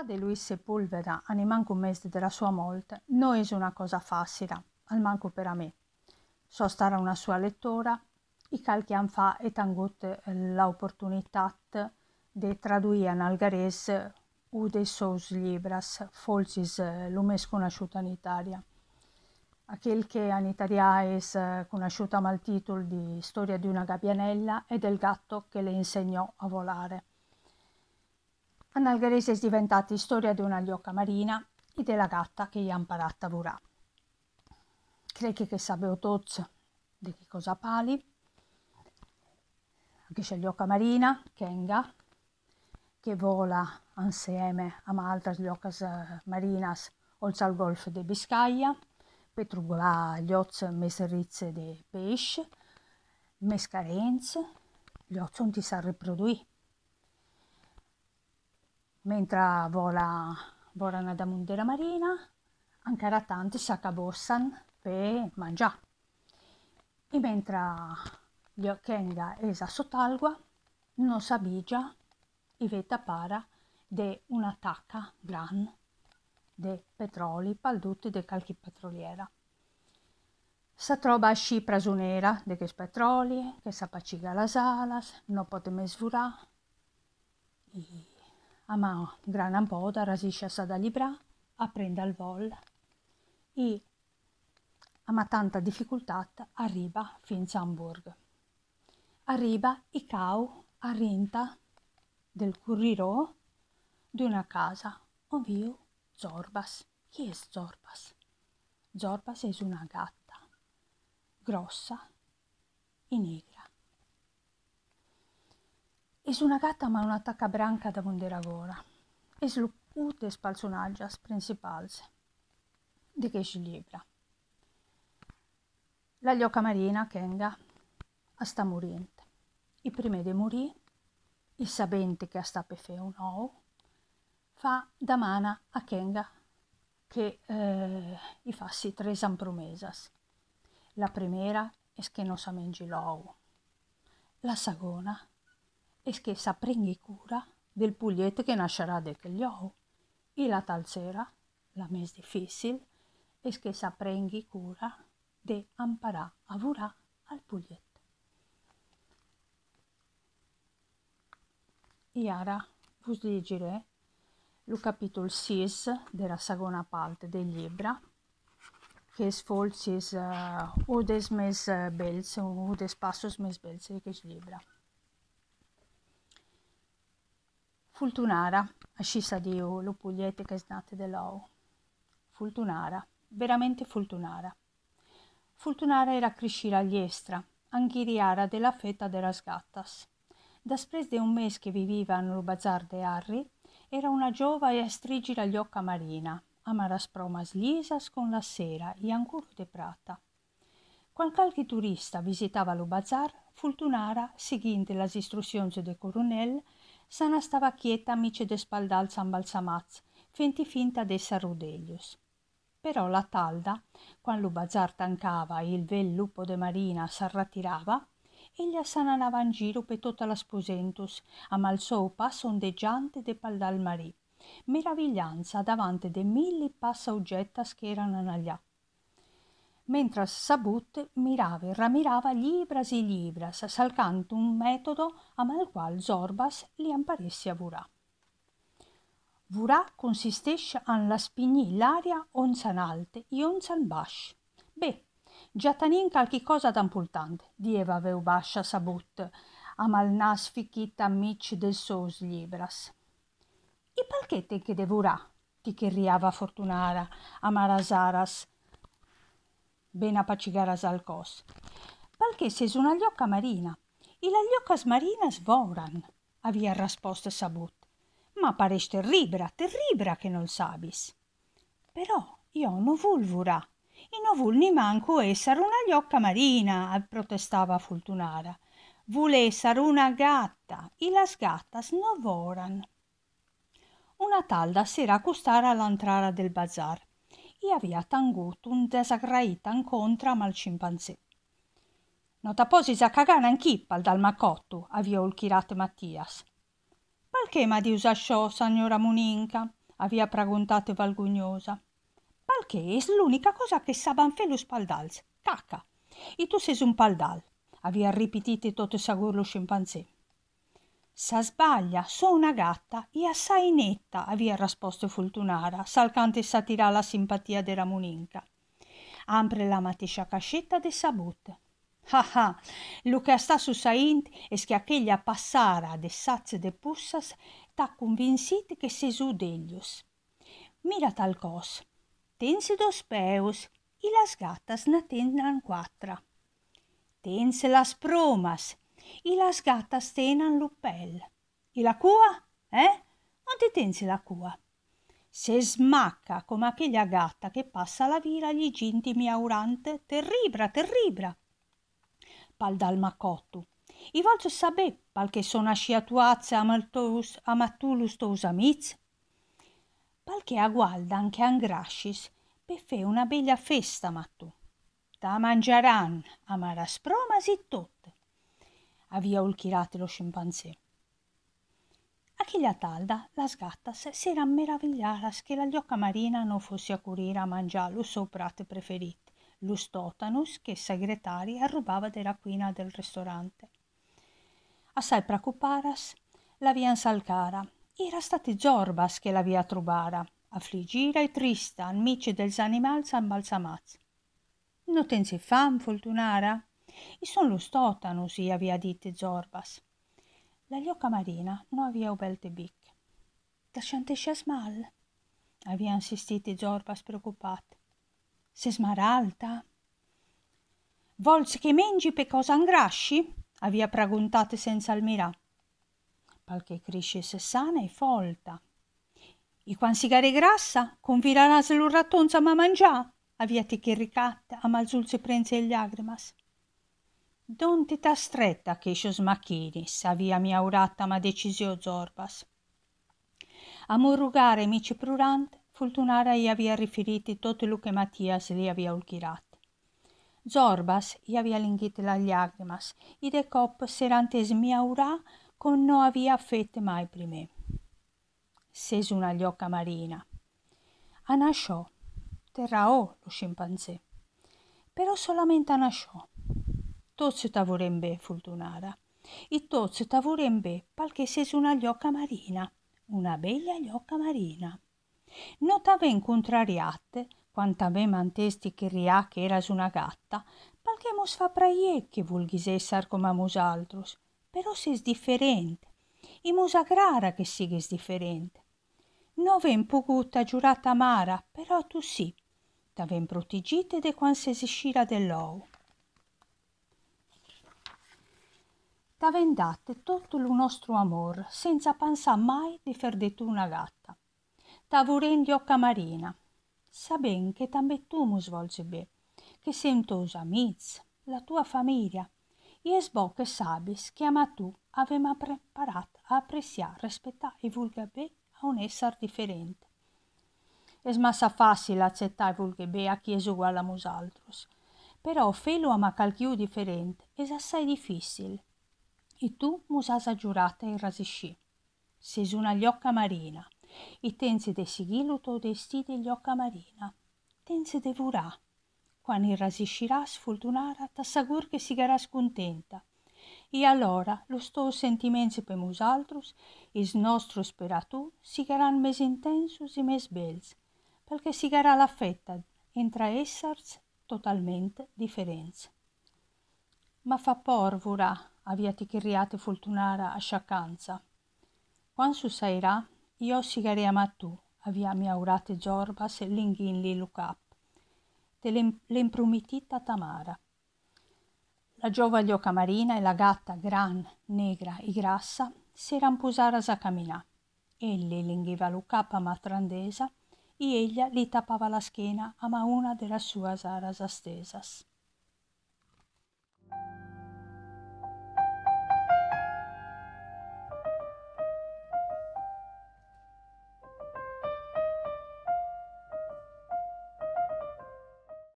parola di Luis Sepulveda a nemanco un mese della sua morte non è una cosa facile, almanco per me. So stare una sua lettura, i qualche anni fa e tangotte eh, l'opportunità di traduire in algarese u dei seus libras, forse eh, lume sconosciuta in Italia. Aquel che in Italia è eh, conosciuta mal titolo di Storia di una gabbianella e del gatto che le insegnò a volare. Analgarese è diventata storia di una gliocca marina e della gatta che gli ha imparato a volare. Crede che sapeva tutto di che cosa pali? Anche c'è l'occa marina, Kenga, che vola insieme a altre gliocas marinas oltre al golfo di Biscaglia per trovare gli ozzi meserizze di pesce, mescarenze, gli ozzi non si riproducono mentre vola, volano da mundera marina, ancora tanti si accabossano per mangiare. E mentre gli ochenga esa sott'algua, non s'abigia e vetta para di un'attacca gran di petroli palduti de calchi petroliera. Sa trova a sci prasunera de che petroli, che s'appaciga las alas, non poteme svurar. E ama gran ampota rasisce sa libra apprende al vol e ama tanta difficoltà arriva fin a Hamburg. Arriva e cau a rinta del curriro di una casa, ovvio Zorbas. Chi è Zorbas? Zorbas è una gatta, grossa e nera. Es una gatta ma un'attacca branca da Monderagora. Es lo pute spalzonaggias Di che Cheshi Libra. La glioca marina Kenga a sta morente. I prime de morì, il sabente che a sta pefe un ou, fa da mana a Kenga che eh, i fassi tre san promesas. La primera es che non sa mengilou. La sagona e se s'aprenghi cura del puglietto che nascerà de quegliohu. E la tal sera, la mes difficil, e se s'aprenghi cura de amparà avurà al puglietto. Iara vos leggeré lo capitolo 6 della segunda parte del libro, che è svolto uh, udes mes eh, bells, udes passos mes bells, che eh, è libro. Fultunara, ascissa di o lo pugliete che snate dell'O. Fultunara, veramente Fultunara. Fultunara era crescita all'estra, anghiriara della fetta deras gattas. Daspres de un mes che viviva nel bazar de Harry, era una giova e strigida gli occa marina, amara promas lisas con la sera e ancur de prata. Quando qualche turista visitava lo bazar, Fultunara, seguinte las istruzioni de coronel, Sana stava quieta amici de spaldal sambalsamaz, fenti finta d'esser Rudelius. Però la talda, quando lo bazar tancava e il vel lupo de marina s'arratirava, egli assananava in giro per tutta la Sposentus, a passo ondeggiante de paldal marì, meraviglianza davanti de mille passa oggettas che erano allà mentre Sabut mirava e ramirava libras e libras, salcando un metodo a mal qual Zorbas li amparesse a vurà. Vurà consistesce la spigni l'aria onzan alte e onzan bash. Beh, già tanin calchi cosa d'ampultante, dieva veu bascia Sabut, a mal nas ficchita mic del sos libras. E perché te che devurà? ti chirriava Fortunara, a Marasaras, ben bena pacigaras alcos. Balché se una glioca marina, e la gliocas marinas svoran, avia risposto Sabut. Ma pares terribra, terribra che non sabis. Però io non vulvura, e non vul ni manco esser una gliocca marina, protestava Fultunara. Vul esser una gatta, e las gattas non voran. Una talda s'era accostara all'entrata del bazar iavia tangutum desagraitan contram al cimpanzé. Nota posis a cagare caganan pal dal macottu, avviò il chirate Mattias. Palché ma di usasciò, signora Muninca? avia preguntate valgugnosa. Palché es l'unica cosa che saban fe lo spaldals, cacca. E tu sei un paldal, avia ripetite tot sagur lo scimpanzé. Sa sbaglia, so una gatta e assai netta, aveva risposto Fortunara, salcante satirà la simpatia della Muninca. Ampre la matescia cascetta de sabut. Ah ah, lo che sta su saint è che aquella passara de sazze de pussas t'ha convinciti che se su deglius. Mira tal cos. Tense dos peus, e las gattas ne tennan quattra. Tense las promas, e la sgatta gatta stenan l'uppel. E la cua? Eh? Non ti tensi la cua? Se smacca come aquella gatta che passa la vira gli ginti miaurante, terribra, terribra. Pal dal macottu. I volcio sapè pal che sono sciatuazze amaltous, amattulus tous amiz. Pal che agualdan che angrascis, pe fe una bella festa mattu. Da mangiaran, a maraspromasi tutte avviò il chirate lo scimpanzé. Acchigliatalda, las gattas, era meravigliaras che la gliocca marina non fosse a curire a mangiare lo suo prate preferito, lo stotanus che segretaria rubava della quina del ristorante. Assai preoccuparas, la via salcara. Era state zorbas che la via trubara, affligira e trista, amici del animal Non Notenze fam, fortunara, «I son lo stotano, si havia dit Zorbas. La lioca marina nu avia obelt bic. Dar și smal?» avia insistit Zorbas preocupat. Se smaralta? Volse che mengi pe cosa angrasci? avia preguntat senza almirà. «Pal Palche criscesse sana e folta. I quan sigare grassa, convirarà se l'urratonza ma mangià, avia te che a malzulze prenze e lacrimas. Don tita stretta keșo smachini, savia mia urata ma decisio zorbas. Amor rugare mici prurant, fortunara i avea riferiti tutto lu che Mattias li avea ulchirat. Zorbas i avea linghit la lagrimas, i de cop serante smiaura con no avea fet mai prime. Ses una gliocca marina. A nasciò, terraò lo scimpanzé, però solamente a nasciò. Toți tavorenbe furtunara. I toți tavorenbe palche ses una gliocca marina, una bella gliocca marina. Nota ben contrariate, quanta me mantesti che ria che eras una gatta, palche mos fa praie che vulghisessar come amos altros, però ses differente, i musa grara che sighes differente. Noven pugutta giurata amara, però tu sì, t'aven protigite de quan se si scira dell'ou. t'avendate tutto il nostro amor, senza pensar mai di perdere una gatta. T'avurendi occa marina, sa ben che també tu mu svolge be, che sento os amiz, la tua famiglia, e esbo che sabis che ama tu avema preparato a apprezzare, rispettare e vulgare a un essere differente. Es massa facile accettare vulgare a chi es uguale a mus però felo ama calchiu differente es assai difficile, e tu, Musasa giurata e Rasishi, Sesuna Liocca Marina, e tensi de Sigiluto de Stide Liocca Marina, tensi de Vurà, quando il Rasishirà sfortunara, tassagur che si sigara scontenta. E allora lo sto sentimenti per musaltrus, il nostro speratù, garan mes intensus e mes bels, perché sigara la fetta, entra essers totalmente differenza. Ma fa porvura avviati chirriate Fortunara a sciacanza. Quan su sairà, io sigariama tu, avia mi aurate giorbas linghinli lucap, te l'imprumitita tamara. La giovaglio marina e la gatta gran, negra e grassa s'eran posaras a camminà. Elli linghiva lucap a matrandesa e egli li tappava la schiena a ma una della sua aras astesas.